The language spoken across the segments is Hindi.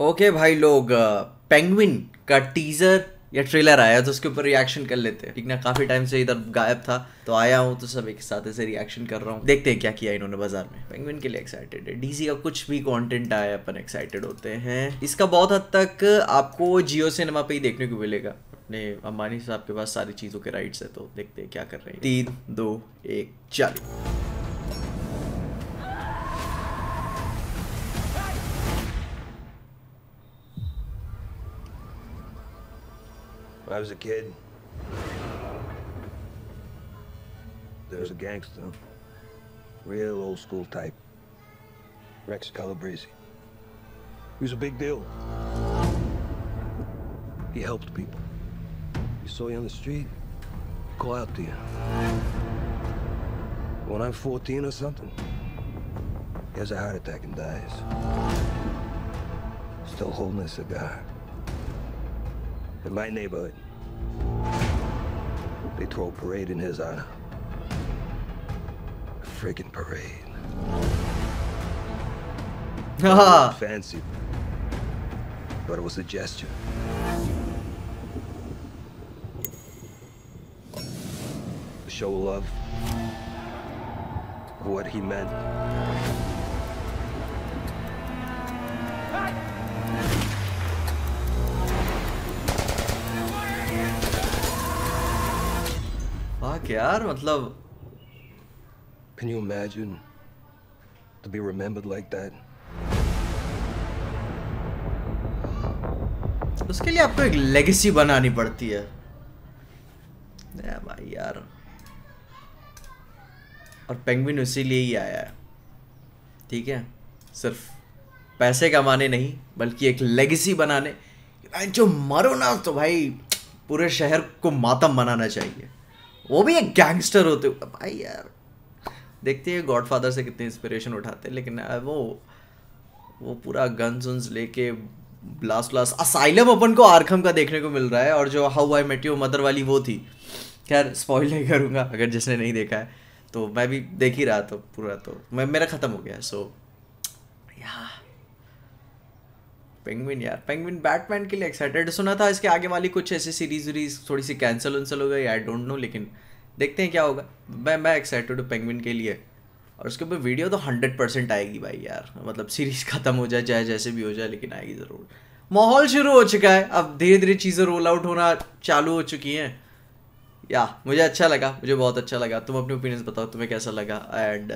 ओके भाई लोग पेंगविन का टीजर या ट्रेलर आया तो उसके ऊपर रिएक्शन कर लेते हैं ठीक ना काफी टाइम से इधर गायब था तो आया हूँ तो सब एक साथ ऐसे रिएक्शन कर रहा हूँ देखते हैं क्या किया इन्होंने बाजार में पेंगुइन के लिए एक्साइटेड है डीसी का कुछ भी कंटेंट आया अपन एक्साइटेड होते हैं इसका बहुत हद तक आपको जियो सिनेमा पे ही देखने को मिलेगा अपने अंबानी साहब के पास सारी चीज़ों के राइट्स है तो देखते हैं क्या कर रहे हैं तीन दो एक चालू I was a kid, there was a gangster. Real old school type. Rex Calabrese. He was a big deal. He helped people. You saw you on the street, call out to you. When I'm 14 or something, he has a heart attack and dies. Still holding a cigar. In my neighborhood. They throw a parade in his honor. Uh, a friggin' parade. Ah. Fancy. But it was a gesture. A show love. what he meant. Hey! यार मतलब Can you imagine to be remembered like that? उसके लिए आपको एक लेगेसी बनानी पड़ती है भाई यार और पेंगविन उसीलिए ही आया है ठीक है सिर्फ पैसे कमाने नहीं बल्कि एक लेगेसी बनाने जो मरो ना तो भाई पूरे शहर को मातम बनाना चाहिए वो भी एक गैंगस्टर होते हुए भाई यार देखते हैं गॉडफादर से कितनी इंस्पिरेशन उठाते हैं लेकिन वो वो पूरा गन्स उन्स लेके ब्लास्ट ब्लास्ट असाइलम अपन को आर्खम का देखने को मिल रहा है और जो how I met you mother वाली वो थी खैर स्पॉइल नहीं करूँगा अगर जिसने नहीं देखा है तो मैं भी देख ही रहा था पूरा तो मैं मेरा ख़त्म हो गया सो so, पेंगविन यार पेंगविन बैटमैन के लिए एक्साइटेड सुना था इसके आगे वाली कुछ ऐसी सीरीज वीरीज थोड़ी सी कैंसिल उन्सल हो गई आई डोंट नो लेकिन देखते हैं क्या होगा मैं मैं एक्साइटेड हूँ पेंगविन के लिए और उसके ऊपर वीडियो तो हंड्रेड परसेंट आएगी भाई यार मतलब सीरीज खत्म हो जाए चाहे जैसे भी हो जाए लेकिन आएगी ज़रूर माहौल शुरू हो चुका है अब धीरे धीरे चीज़ें रोल आउट होना चालू हो चुकी हैं या मुझे अच्छा लगा मुझे बहुत अच्छा लगा तुम अपने ओपिनियंस बताओ तुम्हें कैसा लगा एंड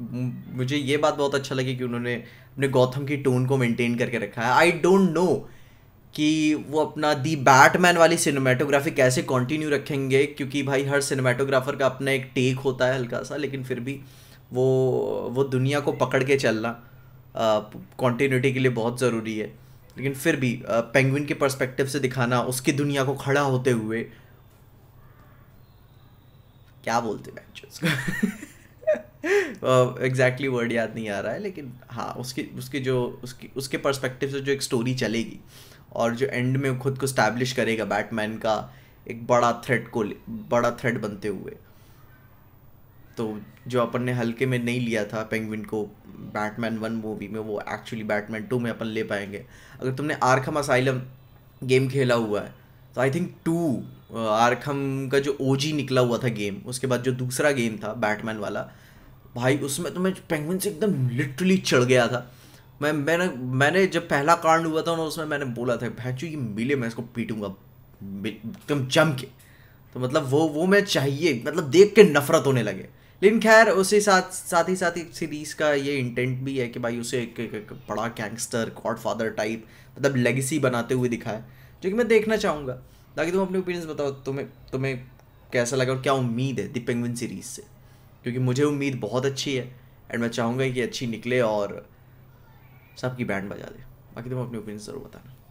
मुझे ये बात बहुत अच्छा लगी कि उन्होंने अपने गौतम की टोन को मेंटेन करके रखा है आई डोंट नो कि वो अपना दी बैटमैन वाली सिनेमाटोग्राफी कैसे कंटिन्यू रखेंगे क्योंकि भाई हर सिनेमाटोग्राफर का अपना एक टेक होता है हल्का सा लेकिन फिर भी वो वो दुनिया को पकड़ के चलना कॉन्टीन्यूटी के लिए बहुत ज़रूरी है लेकिन फिर भी पेंगुइन के पर्सपेक्टिव से दिखाना उसकी दुनिया को खड़ा होते हुए क्या बोलते हैं एग्जैक्टली वर्ड याद नहीं आ रहा है लेकिन हाँ उसकी उसकी जो उसकी उसके परस्पेक्टिव से जो एक स्टोरी चलेगी और जो एंड में खुद को स्टैब्लिश करेगा बैटमैन का एक बड़ा थ्रेड को बड़ा थ्रेड बनते हुए तो जो अपन ने हल्के में नहीं लिया था पेंगविन को बैटमैन वन मूवी में वो एक्चुअली बैटमैन टू में अपन ले पाएंगे अगर तुमने आरखम असाइलम गेम खेला हुआ है तो आई थिंक टू आरखम का जो ओजी निकला हुआ था गेम उसके बाद जो दूसरा गेम था बैटमैन वाला भाई उसमें तो मैं पेंगुइन से एकदम लिटरली चढ़ गया था मैं मैंने मैंने जब पहला कांड हुआ था ना उसमें मैंने बोला था भैचू ये मिले मैं इसको पीटूंगा एकदम जम के तो मतलब वो वो मैं चाहिए मतलब देख के नफरत होने लगे लेकिन खैर उसी साथ साथ ही साथ एक सीरीज़ का ये इंटेंट भी है कि भाई उसे एक, एक, एक बड़ा गैंगस्टर गॉडफादर टाइप मतलब लेगेसी बनाते हुए दिखाया जो कि मैं देखना चाहूँगा ताकि तुम अपने ओपिनियंस बताओ तुम्हें तुम्हें कैसा लगा और क्या उम्मीद है दिपेंगविन सीरीज़ से क्योंकि मुझे उम्मीद बहुत अच्छी है एंड मैं चाहूँगा कि अच्छी निकले और सबकी बैंड बजा दे बाकी तुम तो अपनी ओपिनियन ज़रूर बताना